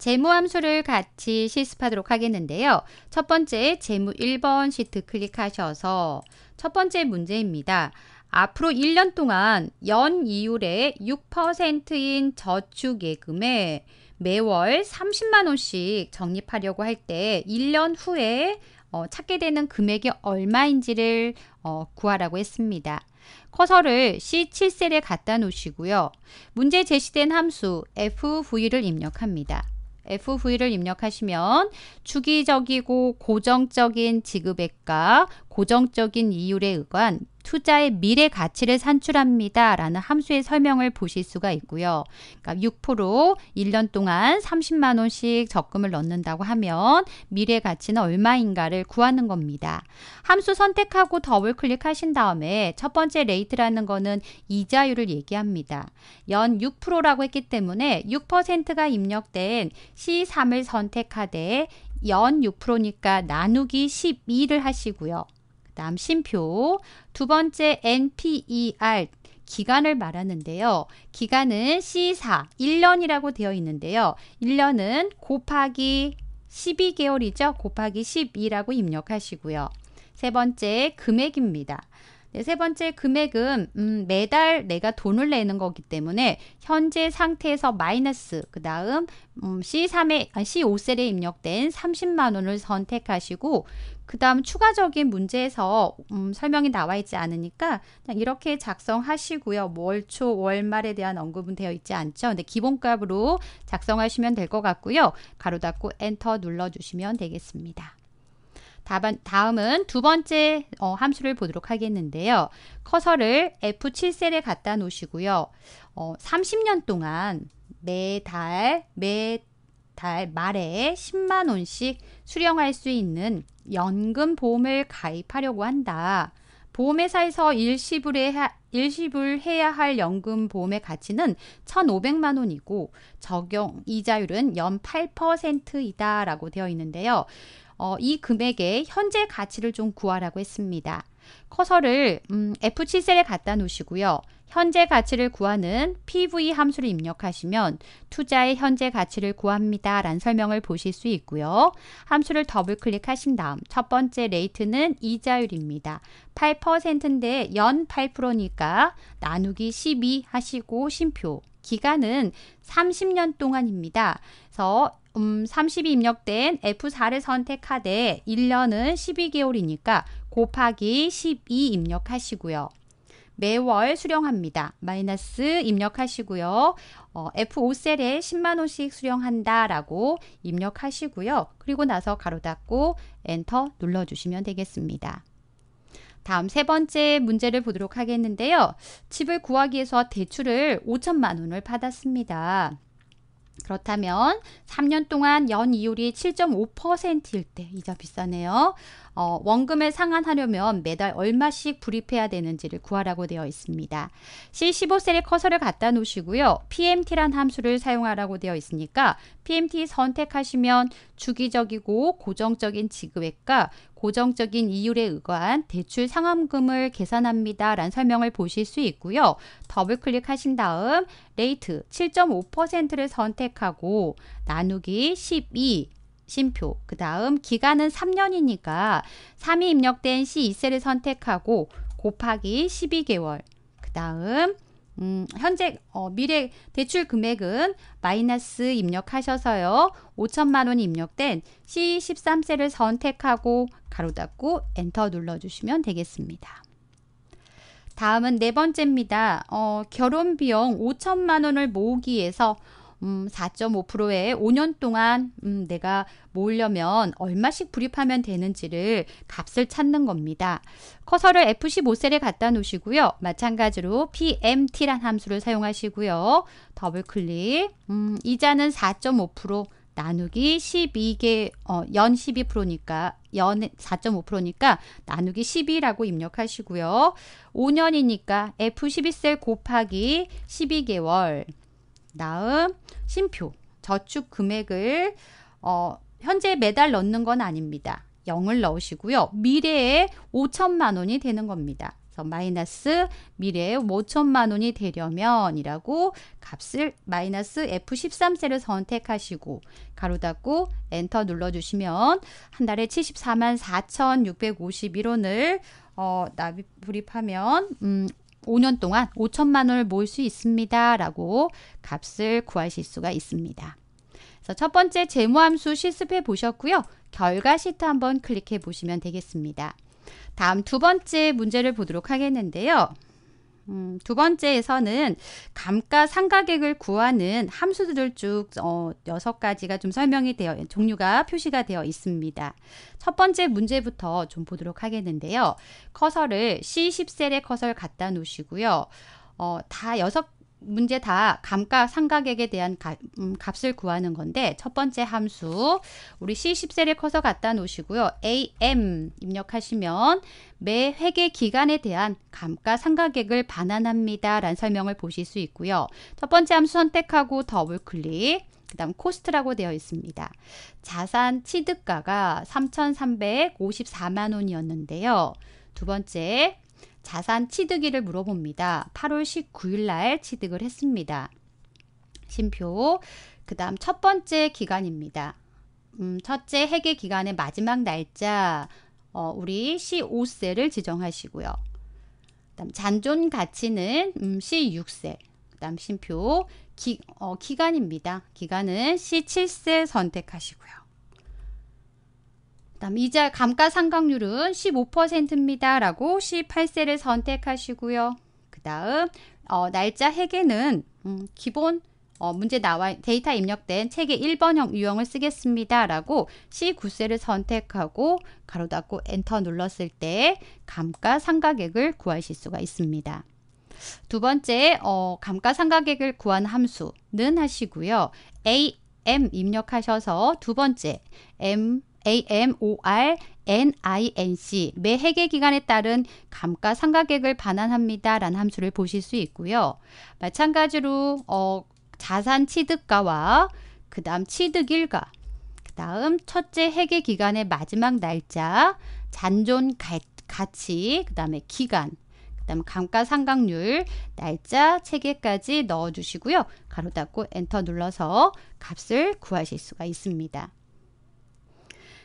재무함수를 같이 실습하도록 하겠는데요. 첫 번째 재무 1번 시트 클릭하셔서 첫 번째 문제입니다. 앞으로 1년 동안 연 이율의 6%인 저축예금에 매월 30만원씩 적립하려고 할 때 1년 후에 어, 찾게 되는 금액이 얼마인지를 어, 구하라고 했습니다. 커서를 C7셀에 갖다 놓으시고요. 문제 제시된 함수 FV를 입력합니다. FV를 입력하시면 주기적이고 고정적인 지급액과 고정적인 이율에 의한 투자의 미래 가치를 산출합니다. 라는 함수의 설명을 보실 수가 있고요. 그러니까 6% 1년 동안 30만 원씩 적금을 넣는다고 하면 미래 가치는 얼마인가를 구하는 겁니다. 함수 선택하고 더블 클릭하신 다음에 첫 번째 레이트라는 거는 이자율을 얘기합니다. 연 6%라고 했기 때문에 6%가 입력된 C3을 선택하되 연 6%니까 나누기 12를 하시고요. 다음 심표 두 번째 NPER 기간을 말하는데요. 기간은 C4 1년이라고 되어 있는데요. 1년은 곱하기 12개월이죠. 곱하기 12라고 입력하시고요. 세 번째 금액입니다. 네, 세 번째 금액은 음, 매달 내가 돈을 내는 거기 때문에 현재 상태에서 마이너스 그 다음 음, C3에 C5셀에 입력된 30만 원을 선택하시고 그 다음 추가적인 문제에서 음, 설명이 나와 있지 않으니까 이렇게 작성하시고요. 월초 월말에 대한 언급은 되어 있지 않죠. 근데 기본값으로 작성하시면 될 것 같고요. 가로 닫고 엔터 눌러주시면 되겠습니다. 다음은 두 번째 어, 함수를 보도록 하겠는데요. 커서를 F7셀에 갖다 놓으시고요. 어, 30년 동안 매달 매달 말에 10만 원씩 수령할 수 있는 연금 보험을 가입하려고 한다. 보험회사에서 일시불 해야 할 연금 보험의 가치는 1,500만 원이고 적용 이자율은 연 8%이다라고 되어 있는데요. 어, 이 금액의 현재 가치를 좀 구하라고 했습니다. 커서를 음, F7셀에 갖다 놓으시고요. 현재 가치를 구하는 PV 함수를 입력하시면 투자의 현재 가치를 구합니다. 란 설명을 보실 수 있고요. 함수를 더블 클릭하신 다음 첫 번째 레이트는 이자율입니다. 8%인데 연 8%니까 나누기 12 하시고 심표 기간은 30년 동안입니다. 그래서 음, 30이 입력된 F4를 선택하되 1년은 12개월이니까 곱하기 12 입력하시고요. 매월 수령합니다. 마이너스 입력하시고요. 어, F5셀에 10만원씩 수령한다 라고 입력하시고요. 그리고 나서 가로 닫고 엔터 눌러주시면 되겠습니다. 다음 세 번째 문제를 보도록 하겠는데요. 집을 구하기 위해서 대출을 5천만 원을 받았습니다. 그렇다면 3년 동안 연 이율이 7.5%일 때 이자 비싸네요. 어, 원금을 상환하려면 매달 얼마씩 불입해야 되는지를 구하라고 되어 있습니다. C15셀에 커서를 갖다 놓으시고요. PMT란 함수를 사용하라고 되어 있으니까 PMT 선택하시면 주기적이고 고정적인 지급액과 고정적인 이율에 의거한 대출 상환금을 계산합니다. 란 설명을 보실 수 있고요. 더블 클릭하신 다음 레이트 7.5%를 선택하고 나누기 12 심표. 그 다음 기간은 3년이니까 3이 입력된 C2셀을 선택하고 곱하기 12개월. 그 다음 음, 현재 어, 미래 대출 금액은 마이너스 입력하셔서요. 5천만 원이 입력된 C13셀을 선택하고 가로 닫고 엔터 눌러주시면 되겠습니다. 다음은 네 번째입니다. 어, 결혼 비용 5천만 원을 모으기 위해서 음, 4.5%에 5년 동안 음, 내가 모으려면 얼마씩 불입하면 되는지를 값을 찾는 겁니다. 커서를 F15셀에 갖다 놓으시고요. 마찬가지로 PMT란 함수를 사용하시고요. 더블 클릭. 음, 이자는 4.5% 나누기 12개 어, 연 12%니까 연 4.5%니까 나누기 12라고 입력하시고요. 5년이니까 F12셀 곱하기 12개월 다음 심표 저축 금액을 어, 현재 매달 넣는 건 아닙니다. 0을 넣으시고요. 미래에 5천만 원이 되는 겁니다. 그래서 마이너스 미래에 5천만 원이 되려면 이라고 값을 마이너스 F13셀을 선택하시고 가로 닫고 엔터 눌러주시면 한 달에 74만 4,651원을 어, 납입 불입하면 음, 5년 동안 5천만 원을 모을 수 있습니다. 라고 값을 구하실 수가 있습니다. 그래서 첫 번째 재무함수 실습해 보셨고요. 결과 시트 한번 클릭해 보시면 되겠습니다. 다음 두 번째 문제를 보도록 하겠는데요. 음, 두 번째에서는 감가상각액을 구하는 함수들쭉 어, 여섯 가지가 좀 설명이 되어 종류가 표시가 되어 있습니다. 첫 번째 문제부터 좀 보도록 하겠는데요. 커서를 C10셀의 커서를 갖다 놓으시고요. 어, 다 여섯 문제 다 감가상각액에 대한 가, 음, 값을 구하는 건데 첫 번째 함수 우리 c 1 0세를 커서 갖다 놓으시고요. AM 입력하시면 매 회계 기간에 대한 감가상각액을 반환합니다. 라는 설명을 보실 수 있고요. 첫 번째 함수 선택하고 더블 클릭 그 다음 코스트라고 되어 있습니다. 자산 취득가가 3,354만 원이었는데요. 두 번째 자산 취득일을 물어봅니다. 8월 19일 날 취득을 했습니다. 심표. 그 다음 첫 번째 기간입니다. 음, 첫째 회계 기간의 마지막 날짜, 어, 우리 C5세를 지정하시고요. 그다음 잔존 가치는 음, C6세. 그다음 심표 기, 어, 기간입니다. 기간은 C7세 선택하시고요. 그 다음 이자 감가상각률은 15%입니다. 라고 18세를 선택하시고요. 그 다음 어, 날짜 해계는 음, 기본 어, 문제 나와 데이터 입력된 책의 1번형 유형을 쓰겠습니다. 라고 C9세를 선택하고 가로 닫고 엔터 눌렀을 때 감가상각액을 구하실 수가 있습니다. 두 번째 어, 감가상각액을 구한 함수는 하시고요. AM 입력하셔서 두 번째 M AMOR NINC 매 회계 기간에 따른 감가상각액을 반환합니다라는 함수를 보실 수 있고요. 마찬가지로 어, 자산 취득가와 그다음 취득일가, 그다음 첫째 회계 기간의 마지막 날짜, 잔존 가, 가치, 그다음에 기간, 그다음 감가상각률, 날짜, 체계까지 넣어주시고요. 가로 닫고 엔터 눌러서 값을 구하실 수가 있습니다.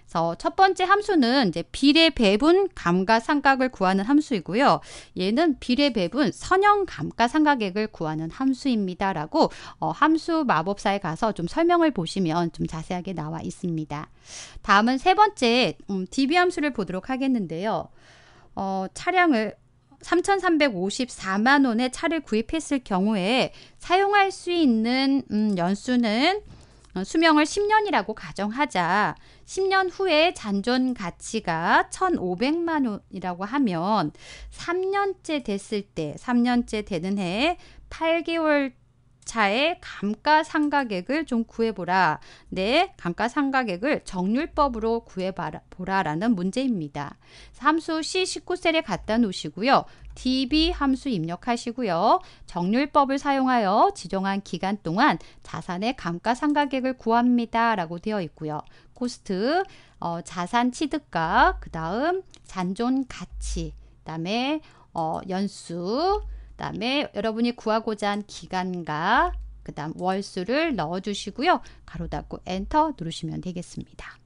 그래서 첫 번째 함수는 이제 비례 배분 감가상각을 구하는 함수이고요. 얘는 비례 배분 선형 감가상각액을 구하는 함수입니다라고 어, 함수 마법사에 가서 좀 설명을 보시면 좀 자세하게 나와 있습니다. 다음은 세 번째 음, DB 함수를 보도록 하겠는데요. 어, 차량을 3,354만 원의 차를 구입했을 경우에 사용할 수 있는 음, 연수는 어, 수명을 10년이라고 가정하자 10년 후에 잔존 가치가 1,500만 원이라고 하면 3년째 됐을 때 3년째 되는 해에 8개월 차의 감가상각액을 좀 구해보라. 네, 감가상각액을 정률법으로 구해보라라는 문제입니다. 삼수 C19셀에 갖다 놓으시고요. DB 함수 입력하시고요. 정률법을 사용하여 지정한 기간 동안 자산의 감가상각액을 구합니다. 라고 되어 있고요. 코스트, 어, 자산 취득가, 그 다음 잔존 가치, 그 다음에 어, 연수, 그 다음에 여러분이 구하고자 한 기간과 그 다음 월수를 넣어주시고요. 가로 닫고 엔터 누르시면 되겠습니다.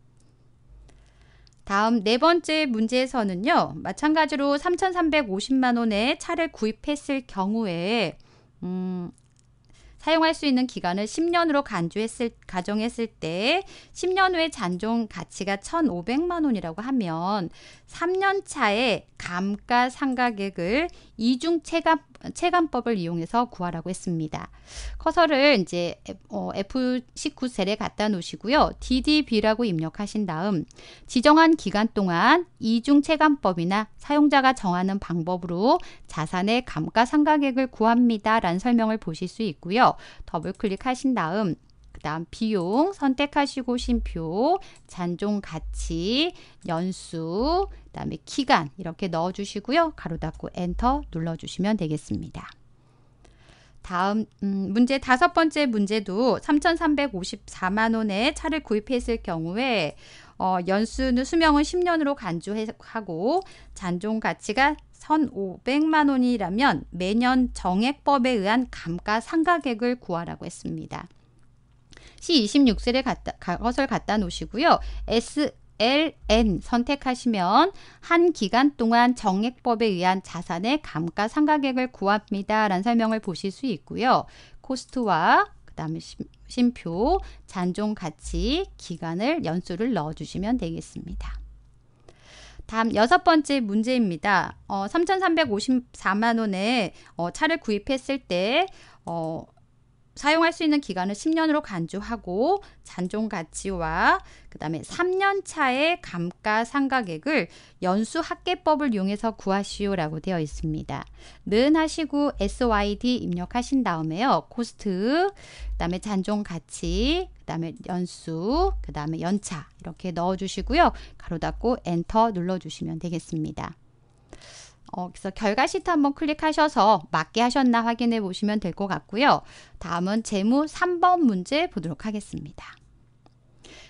다음 네 번째 문제에서는요. 마찬가지로 3,350만 원에 차를 구입했을 경우에 음, 사용할 수 있는 기간을 10년으로 간주했을 가정했을 때 10년 후에 잔존 가치가 1,500만 원이라고 하면 3년 차에 감가상각액을 이중 체감 체감법을 이용해서 구하라고 했습니다. 커서를 이제 어, F19 셀에 갖다 놓으시고요. DDB라고 입력하신 다음 지정한 기간 동안 이중 체감법이나 사용자가 정하는 방법으로 자산의 감가상각액을 구합니다. 라는 설명을 보실 수 있고요. 더블 클릭하신 다음 그 다음 비용 선택하시고 신표, 잔존 가치, 연수, 그 다음에 기간 이렇게 넣어주시고요. 가로 닫고 엔터 눌러주시면 되겠습니다. 다음 음, 문제 다섯 번째 문제도 3,354만 원에 차를 구입했을 경우에 어, 연수는 수명은 10년으로 간주하고 잔존 가치가 1,500만 원이라면 매년 정액법에 의한 감가 상각액을 구하라고 했습니다. C26셀에 갖다, 것을 갖다 놓으시고요. S LN 선택하시면 한 기간 동안 정액법에 의한 자산의 감가상각액을 구합니다. 라는 설명을 보실 수 있고요. 코스트와 그 다음에 심표, 잔존 가치, 기간을 연수를 넣어주시면 되겠습니다. 다음 여섯 번째 문제입니다. 어, 3,354만 원에 어, 차를 구입했을 때 어, 사용할 수 있는 기간을 10년으로 간주하고 잔존 가치와 그다음에 3년 차의 감가상각액을 연수 합계법을 이용해서 구하시오라고 되어 있습니다. 는 하시고 SYD 입력하신 다음에요. 코스트, 그다음에 잔존 가치, 그다음에 연수, 그다음에 연차 이렇게 넣어 주시고요. 가로 닫고 엔터 눌러 주시면 되겠습니다. 어, 그래서 결과 시트 한번 클릭하셔서 맞게 하셨나 확인해 보시면 될 것 같고요. 다음은 재무 3번 문제 보도록 하겠습니다.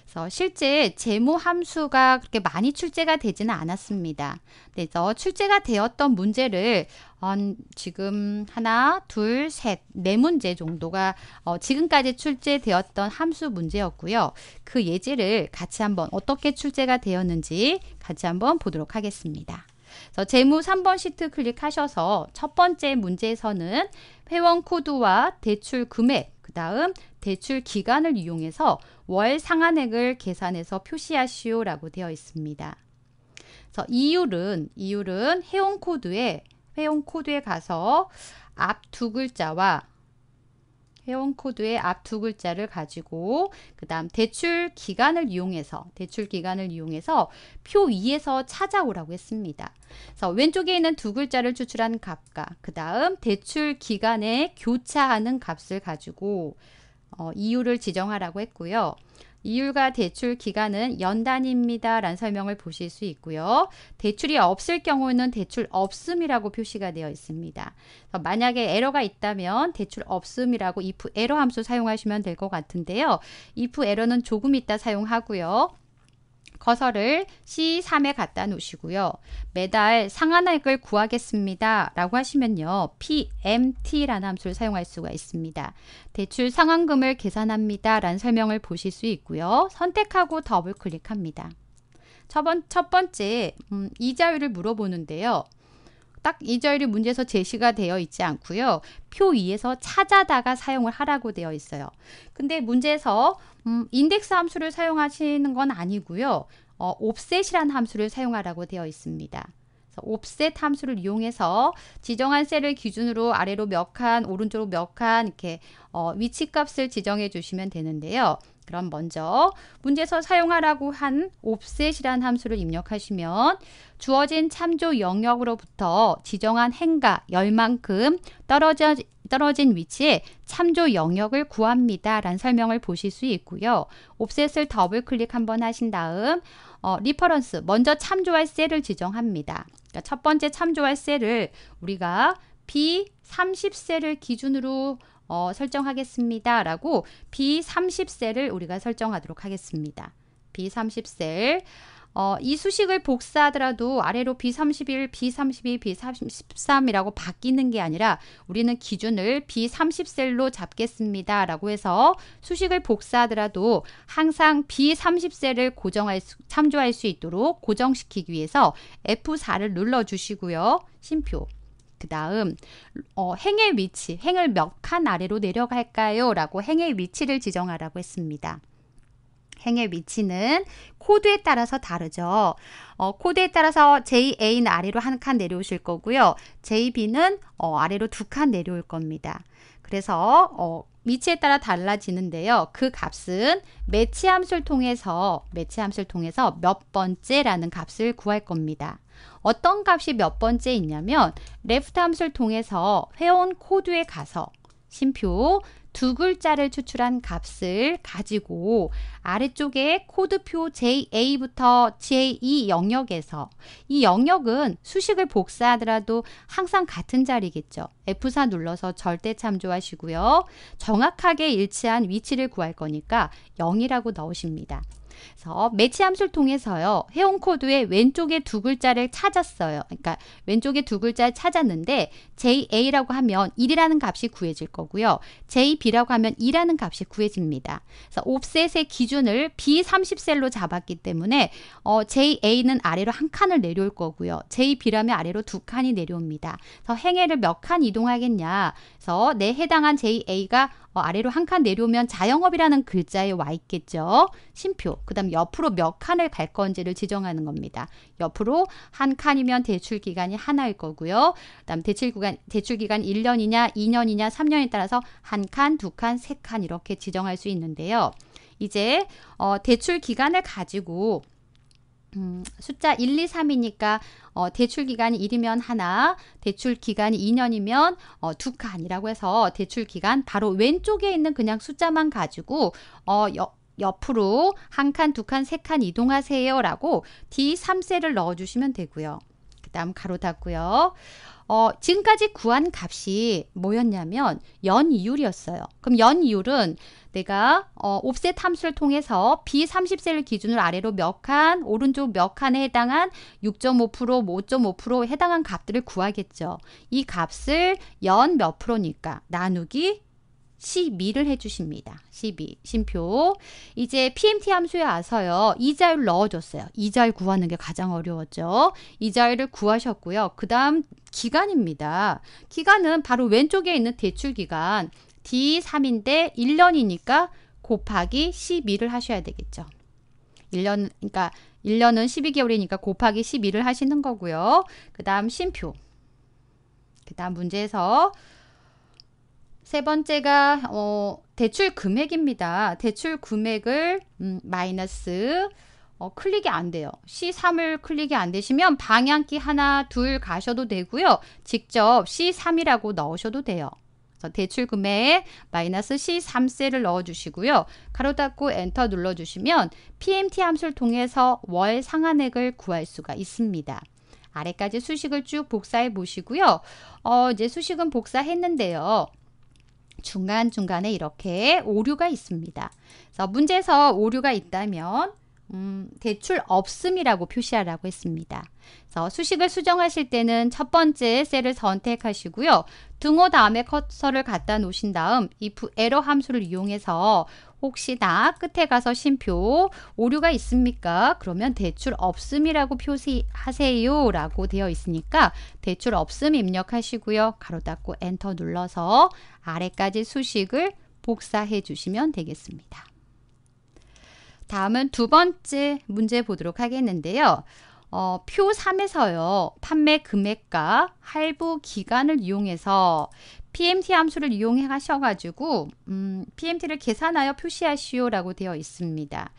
그래서 실제 재무 함수가 그렇게 많이 출제가 되지는 않았습니다. 네, 그래서 출제가 되었던 문제를 어, 지금 하나, 둘, 셋, 네 문제 정도가 어, 지금까지 출제되었던 함수 문제였고요. 그 예제를 같이 한번 어떻게 출제가 되었는지 같이 한번 보도록 하겠습니다. 그래서 재무 3번 시트 클릭하셔서 첫 번째 문제에서는 회원 코드와 대출 금액, 그 다음 대출 기간을 이용해서 월 상한액을 계산해서 표시하시오라고 되어 있습니다. 그래서 이율은 이율은 회원 코드에 회원 코드에 가서 앞 두 글자와 회원 코드의 앞 두 글자를 가지고 그 다음 대출 기간을 이용해서 대출 기간을 이용해서 표 위에서 찾아오라고 했습니다. 그래서 왼쪽에 있는 두 글자를 추출한 값과 그 다음 대출 기간에 교차하는 값을 가지고 어, 이유를 지정하라고 했고요. 이율과 대출 기간은 연단입니다. 라는 설명을 보실 수 있고요. 대출이 없을 경우는 대출 없음이라고 표시가 되어 있습니다. 만약에 에러가 있다면 대출 없음이라고 if 에러 함수 사용하시면 될 것 같은데요. if 에러는 조금 있다 사용하고요. 커서를 C3에 갖다 놓으시고요. 매달 상한액을 구하겠습니다. 라고 하시면요. PMT라는 함수를 사용할 수가 있습니다. 대출 상환금을 계산합니다. 라는 설명을 보실 수 있고요. 선택하고 더블 클릭합니다. 첫, 번, 첫 번째, 음, 이자율을 물어보는데요. 딱 2절이 문제에서 제시가 되어 있지 않고요. 표위에서 찾아다가 사용을 하라고 되어 있어요. 근데 문제에서 음, 인덱스 함수를 사용하시는 건 아니고요. 어, 옵셋이라는 함수를 사용하라고 되어 있습니다. 옵셋 함수를 이용해서 지정한 셀을 기준으로 아래로 몇 칸, 오른쪽으로 몇 칸 이렇게 어, 위치값을 지정해 주시면 되는데요. 그럼 먼저 문제에서 사용하라고 한 o f 이라는 함수를 입력하시면 주어진 참조 영역으로부터 지정한 행가 열만큼 떨어져 떨어진 위치에 참조 영역을 구합니다. 란 설명을 보실 수 있고요. 옵셋을 더블 클릭 한번 하신 다음 어, 리퍼런스 먼저 참조할 셀을 지정합니다. 그러니까 첫 번째 참조할 셀을 우리가 B30셀을 기준으로 어, 설정하겠습니다. 라고 B30셀을 우리가 설정하도록 하겠습니다. B30셀. 어, 이 수식을 복사하더라도 아래로 B31, B32, B33이라고 바뀌는 게 아니라 우리는 기준을 B30셀로 잡겠습니다. 라고 해서 수식을 복사하더라도 항상 B30셀을 고정할 수, 참조할 수 있도록 고정시키기 위해서 F4를 눌러 주시고요. 심표. 그 다음 어, 행의 위치, 행을 몇 칸 아래로 내려갈까요? 라고 행의 위치를 지정하라고 했습니다. 행의 위치는 코드에 따라서 다르죠. 어, 코드에 따라서 JA는 아래로 한 칸 내려오실 거고요. JB는 어, 아래로 두 칸 내려올 겁니다. 그래서 어, 위치에 따라 달라지는데요. 그 값은 매치 함수를 통해서 매치 함수를 통해서 몇 번째라는 값을 구할 겁니다. 어떤 값이 몇 번째 있냐면 left 함수를 통해서 회원 코드에 가서 심표 두 글자를 추출한 값을 가지고 아래쪽에 코드표 JA부터 j e 영역에서 이 영역은 수식을 복사하더라도 항상 같은 자리겠죠. F4 눌러서 절대 참조하시고요. 정확하게 일치한 위치를 구할 거니까 0이라고 넣으십니다. 그래서 매치 함수를 통해서요. 회원 코드의 왼쪽에 두 글자를 찾았어요. 그러니까 왼쪽에 두 글자를 찾았는데 JA라고 하면 1이라는 값이 구해질 거고요. JB라고 하면 2라는 값이 구해집니다. 그래서 옵셋의 기준을 B30셀로 잡았기 때문에 어, JA는 아래로 한 칸을 내려올 거고요. JB라면 아래로 두 칸이 내려옵니다. 그래서 행해를 몇 칸 이동하겠냐. 그래서 내 해당한 JA가 어, 아래로 한 칸 내려오면 자영업이라는 글자에 와 있겠죠. 심표. 그 다음 옆으로 몇 칸을 갈 건지를 지정하는 겁니다. 옆으로 한 칸이면 대출 기간이 하나일 거고요. 그 다음 대출 기간 대출 기간 1년이냐 2년이냐 3년에 따라서 한 칸, 두 칸, 세 칸 이렇게 지정할 수 있는데요. 이제 어, 대출 기간을 가지고 음, 숫자 1, 2, 3이니까 어, 대출 기간이 1이면 하나, 대출 기간이 2년이면 어, 두 칸이라고 해서 대출 기간 바로 왼쪽에 있는 그냥 숫자만 가지고 어, 여, 옆으로 한 칸, 두 칸, 세 칸 이동하세요 라고 D3셀을 넣어주시면 되고요. 그 다음 가로 닫고요. 어, 지금까지 구한 값이 뭐였냐면 연이율이었어요. 그럼 연이율은 내가 어, 옵셋 함수를 통해서 b 3 0세를 기준으로 아래로 몇 칸, 오른쪽 몇 칸에 해당한 6.5%, 뭐 5.5%에 해당한 값들을 구하겠죠. 이 값을 연 몇 프로니까 나누기 12를 해주십니다. 12, 심표. 이제 PMT 함수에 와서요. 이자율 넣어줬어요. 이자율 구하는 게 가장 어려웠죠. 이자율을 구하셨고요. 그 다음 기간입니다. 기간은 바로 왼쪽에 있는 대출 기간. D3인데 1년이니까 곱하기 12를 하셔야 되겠죠. 1년, 그러니까 1년은 12개월이니까 곱하기 12를 하시는 거고요. 그 다음 심표. 그 다음 문제에서 세 번째가 어, 대출 금액입니다. 대출 금액을 음, 마이너스 어, 클릭이 안 돼요. C3을 클릭이 안 되시면 방향키 하나, 둘 가셔도 되고요. 직접 C3이라고 넣으셔도 돼요. 대출 금매에 마이너스 C3세를 넣어주시고요. 가로 닫고 엔터 눌러주시면 PMT 함수를 통해서 월 상한액을 구할 수가 있습니다. 아래까지 수식을 쭉 복사해 보시고요. 어, 이제 수식은 복사했는데요. 중간중간에 이렇게 오류가 있습니다. 그래서 문제에서 오류가 있다면 음, 대출 없음이라고 표시하라고 했습니다. 그래서 수식을 수정하실 때는 첫 번째 셀을 선택하시고요. 등호 다음에 커서를 갖다 놓으신 다음 if e r 함수를 이용해서 혹시나 끝에 가서 심표 오류가 있습니까? 그러면 대출 없음이라고 표시하세요 라고 되어 있으니까 대출 없음 입력하시고요. 가로 닫고 엔터 눌러서 아래까지 수식을 복사해 주시면 되겠습니다. 다음은 두 번째 문제 보도록 하겠는데요. 어, 표 3에서요. 판매 금액과 할부 기간을 이용해서 PMT 함수를 이용해 하셔가지고 음, PMT를 계산하여 표시하시오라고 되어 있습니다.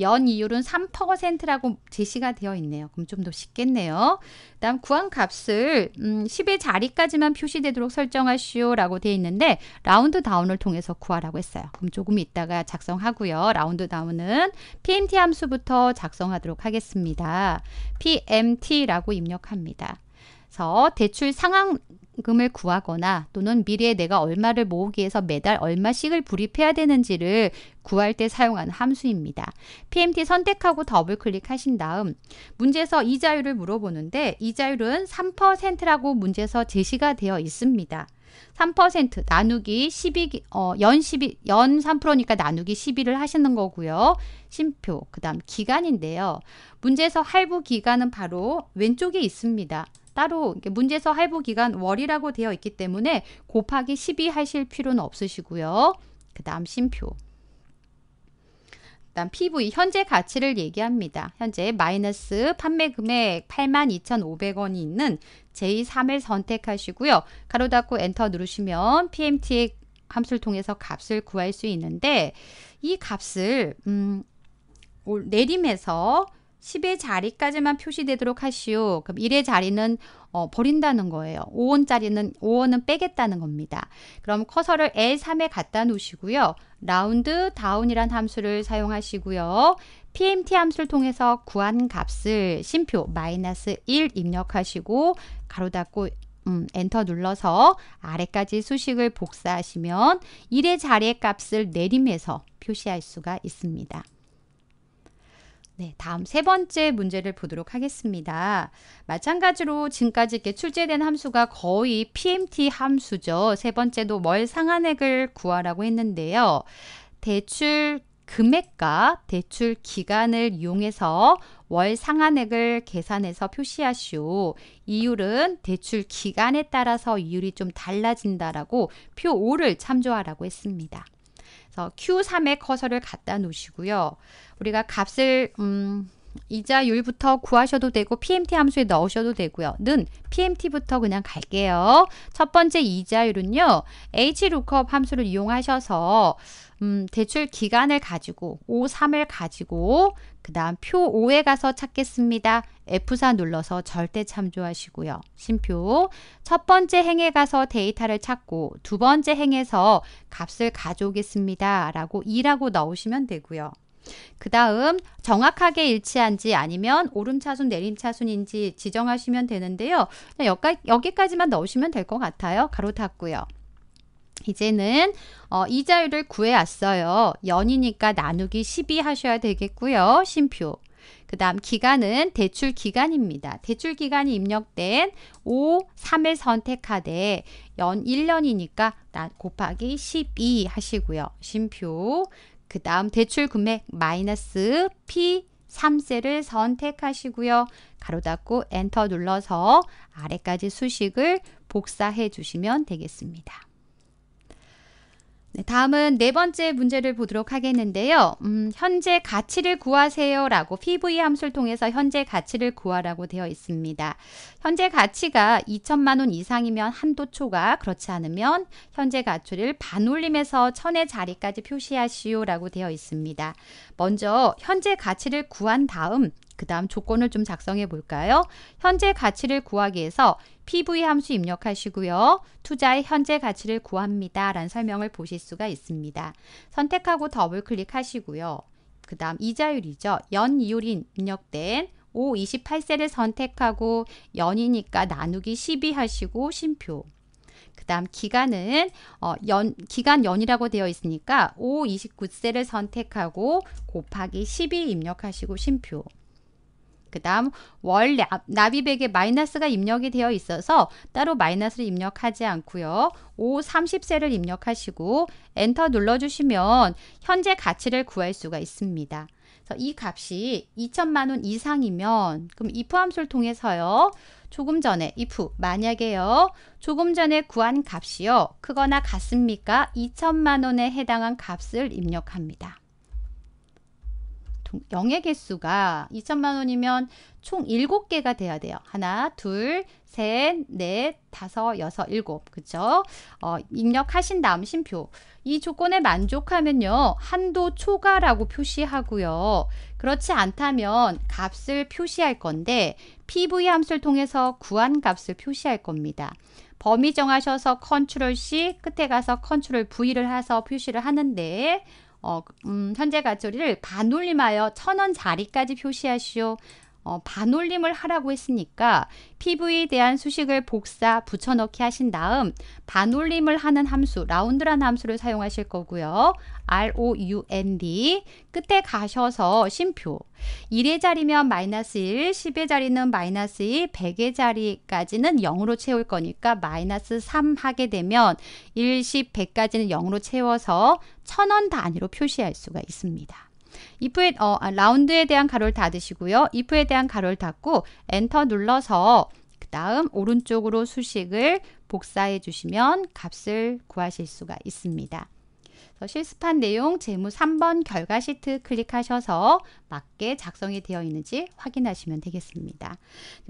연 이율은 3%라고 제시가 되어 있네요. 그럼 좀 더 쉽겠네요. 그 다음 구한 값을 음, 10의 자리까지만 표시되도록 설정하시오라고 되어 있는데 라운드 다운을 통해서 구하라고 했어요. 그럼 조금 있다가 작성하고요. 라운드 다운은 PMT 함수부터 작성하도록 하겠습니다. PMT라고 입력합니다. 그래서 대출 상황 현금을 구하거나 또는 미래에 내가 얼마를 모으기 위해서 매달 얼마씩을 불입해야 되는지를 구할 때 사용하는 함수입니다. PMT 선택하고 더블 클릭하신 다음 문제에서 이자율을 물어보는데 이자율은 3%라고 문제에서 제시가 되어 있습니다. 3% 나누기 12, 어, 연 12, 연 3%니까 나누기 12를 하시는 거고요. 심표, 그 다음 기간인데요. 문제에서 할부 기간은 바로 왼쪽에 있습니다. 따로 문제서 에 할부 기간 월이라고 되어 있기 때문에 곱하기 12 하실 필요는 없으시고요. 그 다음 심표. 그 일단 PV 현재 가치를 얘기합니다. 현재 마이너스 판매 금액 82,500원이 있는 제3을 선택하시고요. 가로 닫고 엔터 누르시면 PMT 함수를 통해서 값을 구할 수 있는데 이 값을 음, 내림해서 10의 자리까지만 표시되도록 하시오. 그럼 1의 자리는 어, 버린다는 거예요. 5원짜리는 5원은 빼겠다는 겁니다. 그럼 커서를 L3에 갖다 놓으시고요. 라운드 다운이란 함수를 사용하시고요. PMT 함수를 통해서 구한 값을 심표 마이너스 1 입력하시고 가로 닫고 음, 엔터 눌러서 아래까지 수식을 복사하시면 1의 자리의 값을 내림해서 표시할 수가 있습니다. 네, 다음 세 번째 문제를 보도록 하겠습니다. 마찬가지로 지금까지 이렇게 출제된 함수가 거의 PMT 함수죠. 세 번째도 월 상한액을 구하라고 했는데요. 대출 금액과 대출 기간을 이용해서 월 상한액을 계산해서 표시하시오. 이율은 대출 기간에 따라서 이율이 좀 달라진다라고 표 5를 참조하라고 했습니다. 그래서 q 3의 커서를 갖다 놓으시고요. 우리가 값을 음, 이자율부터 구하셔도 되고 PMT 함수에 넣으셔도 되고요. 는 PMT부터 그냥 갈게요. 첫 번째 이자율은요. HLOOKUP 함수를 이용하셔서 음, 대출 기간을 가지고 5, 3을 가지고 그 다음 표 5에 가서 찾겠습니다. F4 눌러서 절대 참조하시고요. 심표 첫 번째 행에 가서 데이터를 찾고 두 번째 행에서 값을 가져오겠습니다. 라고 2라고 넣으시면 되고요. 그 다음 정확하게 일치한지 아니면 오름차순 내림차순인지 지정하시면 되는데요. 여기까지만 넣으시면 될 것 같아요. 가로 닫고요 이제는 어, 이자율을 구해왔어요. 연이니까 나누기 12 하셔야 되겠고요. 심표. 그 다음 기간은 대출 기간입니다. 대출 기간이 입력된 5, 3을 선택하되 연 1년이니까 곱하기 12 하시고요. 심표. 그 다음 대출 금액 마이너스 P 3세를 선택하시고요. 가로 닫고 엔터 눌러서 아래까지 수식을 복사해 주시면 되겠습니다. 네, 다음은 네 번째 문제를 보도록 하겠는데요. 음, 현재 가치를 구하세요 라고 PV 함수를 통해서 현재 가치를 구하라고 되어 있습니다. 현재 가치가 2천만원 이상이면 한도 초과 그렇지 않으면 현재 가치를 반올림해서 천의 자리까지 표시하시오 라고 되어 있습니다. 먼저 현재 가치를 구한 다음 그 다음 조건을 좀 작성해 볼까요? 현재 가치를 구하기위해서 PV 함수 입력하시고요. 투자의 현재 가치를 구합니다. 라는 설명을 보실 수가 있습니다. 선택하고 더블 클릭하시고요. 그 다음 이자율이죠. 연이율이 입력된 5, 28세를 선택하고 연이니까 나누기 12 하시고 심표. 그 다음 기간은 어, 연, 기간 연이라고 되어 있으니까 5, 29세를 선택하고 곱하기 12 입력하시고 심표. 그 다음 월 납입액에 마이너스가 입력이 되어 있어서 따로 마이너스를 입력하지 않고요. 5, 30세를 입력하시고 엔터 눌러주시면 현재 가치를 구할 수가 있습니다. 그래서 이 값이 2천만원 이상이면 그럼 if 함수를 통해서요. 조금 전에 if 만약에요. 조금 전에 구한 값이요. 크거나 같습니까? 2천만원에 해당한 값을 입력합니다. 영의 개수가 2천만 원이면 총 7개가 돼야 돼요. 하나, 둘, 셋, 넷, 다섯, 여섯, 일곱. 그죠? 어, 입력하신 다음 심표. 이 조건에 만족하면요. 한도 초과라고 표시하고요. 그렇지 않다면 값을 표시할 건데 PV 함수를 통해서 구한 값을 표시할 겁니다. 범위 정하셔서 컨트롤 C, 끝에 가서 컨트롤 V를 해서 표시를 하는데 어, 음, 현재 가치를 반올림하여 천원 자리까지 표시하시오. 어, 반올림을 하라고 했으니까 피부에 대한 수식을 복사 붙여넣기 하신 다음 반올림을 하는 함수 라운드라는 함수를 사용하실 거고요. ROUND 끝에 가셔서 심표 1의 자리면 마이너스 1, 10의 자리는 마이너스 2, 100의 자리까지는 0으로 채울 거니까 마이너스 3 하게 되면 1, 10, 100까지는 0으로 채워서 천 원 단위로 표시할 수가 있습니다. if에 어, 아, 라운드에 대한 가로를 닫으시고요. if에 대한 가로를 닫고 엔터 눌러서 그 다음 오른쪽으로 수식을 복사해 주시면 값을 구하실 수가 있습니다. 실습한 내용 재무 3번 결과 시트 클릭하셔서 맞게 작성이 되어 있는지 확인하시면 되겠습니다.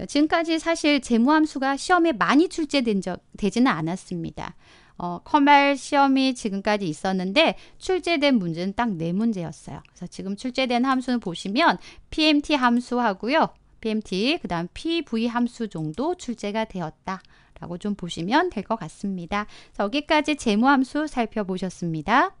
지금까지 사실 재무 함수가 시험에 많이 출제된 적 되지는 않았습니다. 어, 컴활 시험이 지금까지 있었는데 출제된 문제는 딱 네 문제였어요. 그래서 지금 출제된 함수는 보시면 PMT 함수하고요. PMT 그다음 PV 함수 정도 출제가 되었다. 라고 좀 보시면 될 것 같습니다. 여기까지 재무함수 살펴보셨습니다.